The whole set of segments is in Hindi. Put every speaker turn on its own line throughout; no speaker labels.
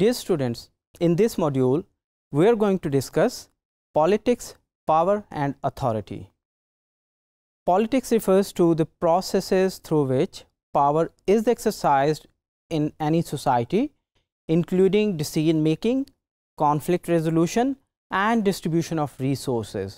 Dear students, in this module, we are going to discuss politics, power and authority. Politics refers to the processes through which power is exercised in any society, including decision making, conflict resolution and distribution of resources.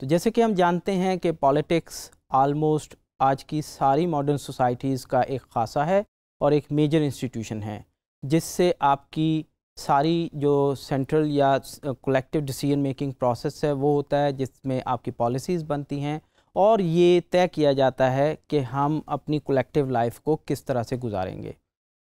तो जैसे कि हम जानते हैं कि पॉलिटिक्स आलमोस्ट आज की सारी मॉडर्न सोसाइटीज़ का एक खासा है और एक मेजर इंस्टीट्यूशन है जिससे आपकी सारी जो सेंट्रल या कलेक्टिव डिसीजन मेकिंग प्रोसेस है वो होता है जिसमें आपकी पॉलिसीज़ बनती हैं और ये तय किया जाता है कि हम अपनी कलेक्टिव लाइफ को किस तरह से गुजारेंगे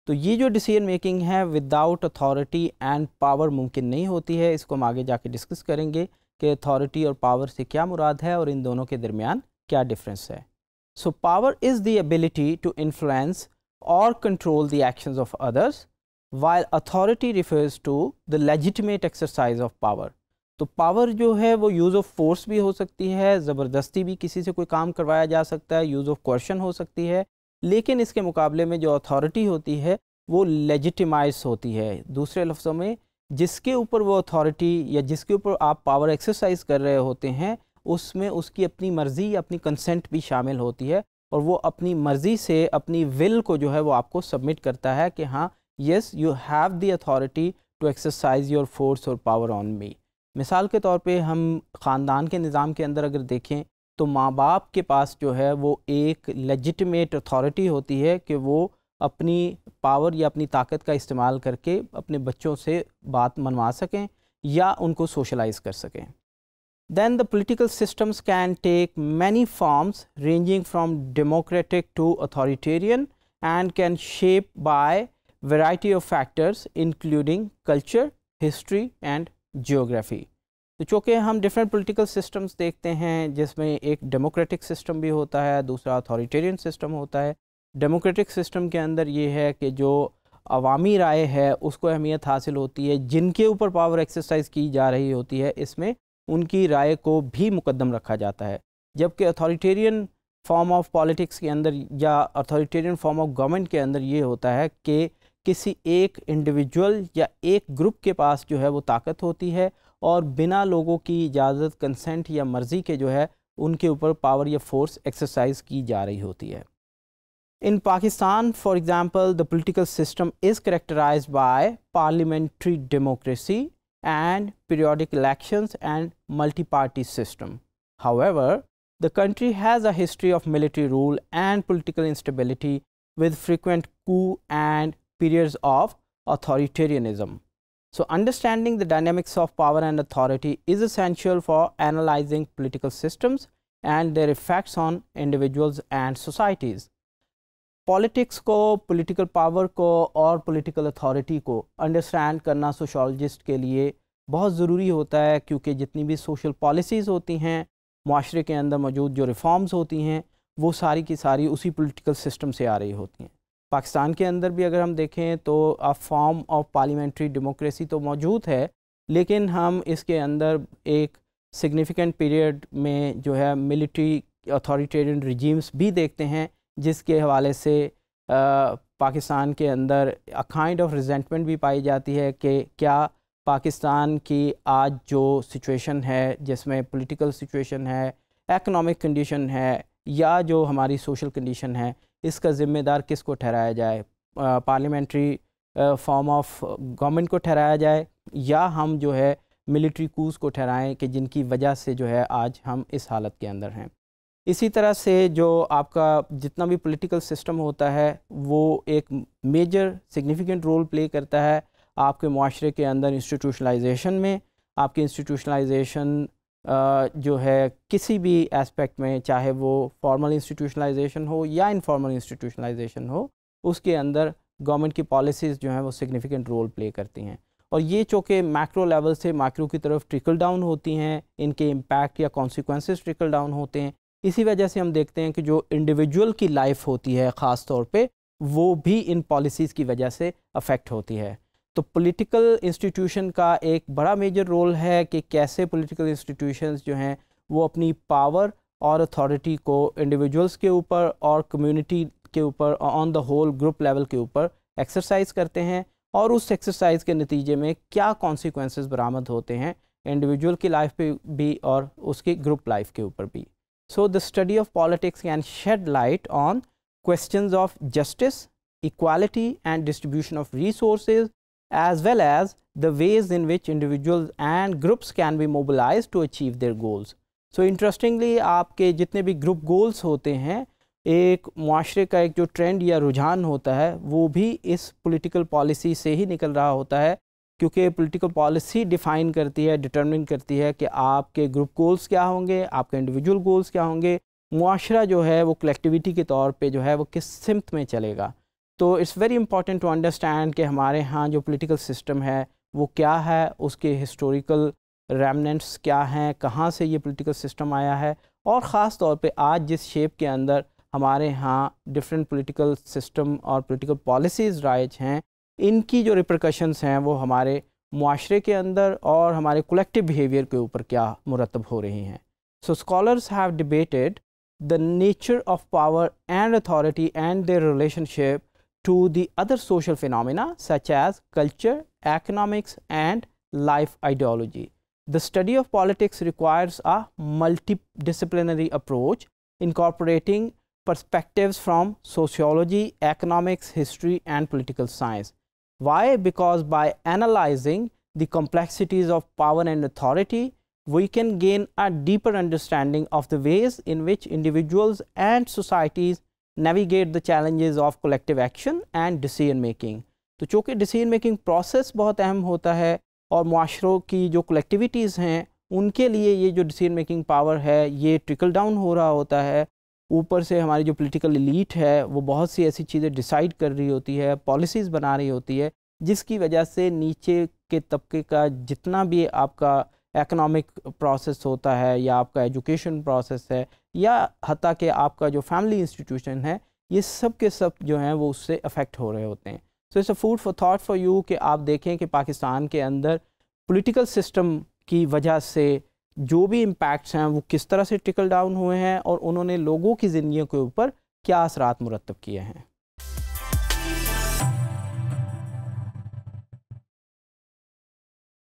तो ये जो डिसीजन मेकिंग है विदाउट अथॉरिटी एंड पावर मुमकिन नहीं होती है इसको हम आगे जाके डिस्कस करेंगे कि अथॉरिटी और पावर से क्या मुराद है और इन दोनों के दरमियान क्या डिफरेंस है so power is the ability to influence और control the actions of others while authority refers to the legitimate exercise of power. तो पावर जो है वो यूज़ ऑफ़ फोर्स भी हो सकती है ज़बरदस्ती भी किसी से कोई काम करवाया जा सकता है यूज़ ऑफ़ क्वेश्चन हो सकती है लेकिन इसके मुकाबले में जो अथॉरिटी होती है वो legitimize होती है दूसरे लफ्ज़ों में जिसके ऊपर वो अथॉरिटी या जिसके ऊपर आप पावर एक्सरसाइज कर रहे होते हैं उसमें उसकी अपनी मर्ज़ी या अपनी कंसेंट भी शामिल होती है और वो अपनी मर्ज़ी से अपनी विल को जो है वो आपको सबमिट करता है कि हाँ yes you have the authority to exercise your force और पावर ऑन मी मिसाल के तौर पे हम ख़ानदान के निज़ाम के अंदर अगर देखें तो माँ बाप के पास जो है वो एक लजिटमेट अथॉरिटी होती है कि वो अपनी पावर या अपनी ताकत का इस्तेमाल करके अपने बच्चों से बात मनवा सकें या उनको सोशलाइज कर सकें then the political systems can take many forms ranging from democratic to authoritarian and can shape by variety of factors including culture, history and geography. तो चूँकि हम डिफरेंट political सिस्टम्स देखते हैं जिसमें एक डेमोक्रेटिक सिस्टम भी होता है दूसरा अथॉरिटेरियन सिस्टम होता है डेमोक्रेटिक सिस्टम के अंदर ये है कि जो अवामी राय है उसको अहमियत हासिल होती है जिनके ऊपर पावर एक्सरसाइज की जा रही होती है इसमें उनकी राय को भी मुकदम रखा जाता है जबकि अथॉरिटेरियन फॉर्म ऑफ पॉलिटिक्स के अंदर या अथॉरिटेरियन फॉर्म ऑफ गवर्नमेंट के अंदर ये होता है कि किसी एक इंडिविजुअल या एक ग्रुप के पास जो है वो ताकत होती है और बिना लोगों की इजाज़त कंसेंट या मर्ज़ी के जो है उनके ऊपर पावर या फोर्स एक्सरसाइज की जा रही होती है in Pakistan for example the political system is characterize by parliamentary democracy and periodic elections and multi party system however the country has a history of military rule and political instability with frequent coup and periods of authoritarianism. So, understanding the dynamics of power and authority is essential for analyzing political systems and their effects on individuals and societies. Politics को पॉलिटिकल पावर को और पॉलिटिकल अथॉरिटी को अंडरस्टैंड करना सोशोलॉजिस्ट के लिए बहुत ज़रूरी होता है क्योंकि जितनी भी सोशल पॉलिसीज़ होती हैं माशरे के अंदर मौजूद जो रिफॉर्म्स होती हैं वो सारी की सारी उसी पॉलिटिकल सिस्टम से आ रही होती हैं पाकिस्तान के अंदर भी अगर हम देखें तो a form of parliamentary democracy तो मौजूद है लेकिन हम इसके अंदर एक सिग्निफिकेंट पीरियड में जो है मिलिट्री अथॉरिटेरियन रिजीम्स भी देखते हैं जिसके हवाले से पाकिस्तान के अंदर अ काइंड ऑफ रिजेंटमेंट भी पाई जाती है कि क्या पाकिस्तान की आज जो सिचुएशन है जिसमें पॉलिटिकल सिचुएशन है इकोनॉमिक कंडीशन है या जो हमारी सोशल कंडीशन है इसका ज़िम्मेदार किसको ठहराया जाए पार्लियामेंट्री फॉर्म ऑफ गवर्नमेंट को ठहराया जाए या हम जो है मिलिट्री कूज को ठहराएं कि जिनकी वजह से जो है आज हम इस हालत के अंदर हैं इसी तरह से जो आपका जितना भी पॉलिटिकल सिस्टम होता है वो एक मेजर सिग्निफिकेंट रोल प्ले करता है आपके माशरे के अंदर इंस्टीट्यूशनलाइजेशन में आपके इंस्टीट्यूशनलाइजेशन जो है किसी भी एस्पेक्ट में चाहे वो फॉर्मल इंस्टीट्यूशनलाइजेशन हो या इनफॉर्मल इंस्टीट्यूशनलाइजेशन हो उसके अंदर गवर्नमेंट की पॉलिसीज़ जो हैं वो सिग्निफिकेंट रोल प्ले करती हैं और ये चूँकि मैक्रो लेवल से माइक्रो की तरफ ट्रिकल डाउन होती हैं इनके इम्पैक्ट या कॉन्सिक्वेंसेस ट्रिकल डाउन होते हैं इसी वजह से हम देखते हैं कि जो इंडिविजुअल की लाइफ होती है ख़ास तौर पर वो भी इन पॉलिसीज़ की वजह से अफेक्ट होती है तो पॉलिटिकल इंस्टीट्यूशन का एक बड़ा मेजर रोल है कि कैसे पॉलिटिकल इंस्टीट्यूशंस जो हैं वो अपनी पावर और अथॉरिटी को इंडिविजुअल्स के ऊपर और कम्युनिटी के ऊपर on the whole group level के ऊपर एक्सरसाइज करते हैं और उस एक्सरसाइज के नतीजे में क्या कॉन्सिक्वेंसेस बरामद होते हैं इंडिविजुअल की लाइफ पे भी और उसकी ग्रुप लाइफ के ऊपर भी so the study of politics can shed light on questions of justice equality and distribution of resources as well as the ways in which individuals and groups can be mobilized to achieve their goals. So interestingly आपके जितने भी group goals होते हैं एक माशरे का एक जो ट्रेंड या रुझान होता है वो भी इस पॉलिटिकल पॉलिसी से ही निकल रहा होता है क्योंकि पॉलिटिकल पॉलिसी डिफाइन करती है डिटर्मिन करती है कि आपके ग्रुप गोल्स क्या होंगे आपके इंडिविजुअल गोल्स क्या होंगे माशरा जो है वो कलेक्टिविटी के तौर पे जो है वो किस सिमत में चलेगा तो it's very important to understand कि हमारे यहाँ जो पॉलिटिकल सिस्टम है वो क्या है उसके हिस्टोरिकल रेमनेंट्स क्या हैं कहाँ से ये पॉलिटिकल सिस्टम आया है और ख़ास तौर पे आज जिस शेप के अंदर हमारे यहाँ डिफरेंट पॉलिटिकल सिस्टम और पॉलिटिकल पॉलिसीज़ राइज हैं इनकी जो रिप्रकशंस हैं वो हमारे माशरे के अंदर और हमारे कलेक्टिव बिहेवियर के ऊपर क्या मुरतब हो रही हैं so scholars have debated the nature of power and authority and their relationship to the other social phenomena such as culture, economics and life ideology. The study of politics requires a multidisciplinary approach incorporating perspectives from sociology, economics, history and political science. Why? Because by analyzing the complexities of power and authority, we can gain a deeper understanding of the ways in which individuals and societies navigate the challenges of collective action and decision making तो चूँकि डिसीजन मेकिंग प्रोसेस बहुत अहम होता है और माशरों की जो कलेक्टिविटीज़ हैं उनके लिए ये जो डिसीजन मेकिंग पावर है ये ट्रिकल डाउन हो रहा होता है ऊपर से हमारी जो पोलिटिकल इलीट है वो बहुत सी ऐसी चीज़ें डिसाइड कर रही होती है पॉलिसीज़ बना रही होती है जिसकी वजह से नीचे के तबके का जितना भी आपका इकनॉमिक प्रोसेस होता है या आपका एजुकेशन प्रोसेस है या हती कि आपका जो फैमिली इंस्टीट्यूशन है ये सब के सब जो हैं वो उससे अफेक्ट हो रहे होते हैं so it's a food for thought for you कि आप देखें कि पाकिस्तान के अंदर पोलिटिकल सिस्टम की वजह से जो भी इम्पैक्ट्स हैं वो किस तरह से टिकल डाउन हुए हैं और उन्होंने लोगों की ज़िंदगी के ऊपर क्या असरात मुरतब किए हैं